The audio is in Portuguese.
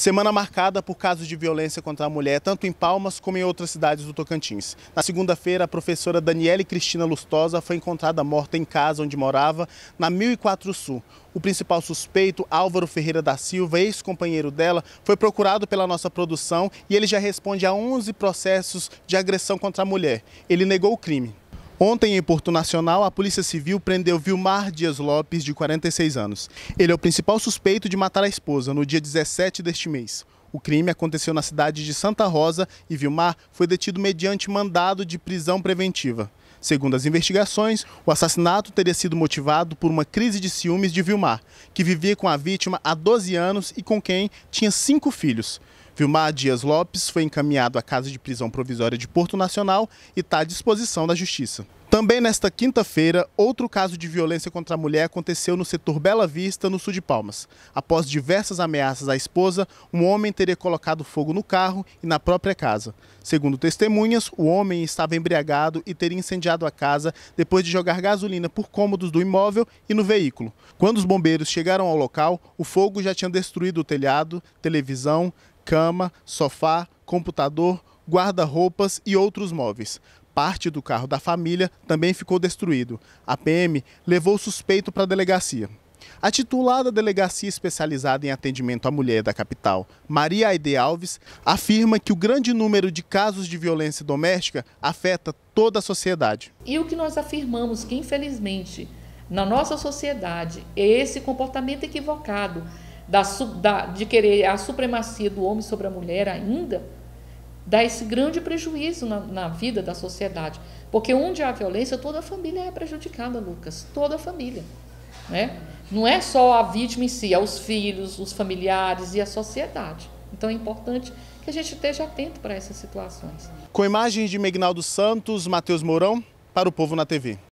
Semana marcada por casos de violência contra a mulher, tanto em Palmas como em outras cidades do Tocantins. Na segunda-feira, a professora Daniele Cristina Lustosa foi encontrada morta em casa onde morava, na 1004 Sul. O principal suspeito, Álvaro Ferreira da Silva, ex-companheiro dela, foi procurado pela nossa produção e ele já responde a 11 processos de agressão contra a mulher. Ele negou o crime. Ontem, em Porto Nacional, a Polícia Civil prendeu Vilmar Dias Lopes, de 46 anos. Ele é o principal suspeito de matar a esposa no dia 17 deste mês. O crime aconteceu na cidade de Santa Rosa e Vilmar foi detido mediante mandado de prisão preventiva. Segundo as investigações, o assassinato teria sido motivado por uma crise de ciúmes de Vilmar, que vivia com a vítima há 12 anos e com quem tinha cinco filhos. Vilmar Dias Lopes foi encaminhado à Casa de Prisão Provisória de Porto Nacional e está à disposição da Justiça. Também nesta quinta-feira, outro caso de violência contra a mulher aconteceu no setor Bela Vista, no sul de Palmas. Após diversas ameaças à esposa, um homem teria colocado fogo no carro e na própria casa. Segundo testemunhas, o homem estava embriagado e teria incendiado a casa depois de jogar gasolina por cômodos do imóvel e no veículo. Quando os bombeiros chegaram ao local, o fogo já tinha destruído o telhado, televisão, cama, sofá, computador, guarda-roupas e outros móveis. Parte do carro da família também ficou destruído. A PM levou o suspeito para a delegacia. A titular da delegacia especializada em atendimento à mulher da capital, Maria Aide Alves, afirma que o grande número de casos de violência doméstica afeta toda a sociedade. E o que nós afirmamos que, infelizmente, na nossa sociedade, é esse comportamento equivocado da, da, de querer a supremacia do homem sobre a mulher ainda, dá esse grande prejuízo na, na vida da sociedade. Porque onde há violência, toda a família é prejudicada, Lucas. Toda a família. Né? Não é só a vítima em si, é os filhos, os familiares e a sociedade. Então é importante que a gente esteja atento para essas situações. Com imagens de Megnaldo Santos, Matheus Mourão, para o Povo na TV.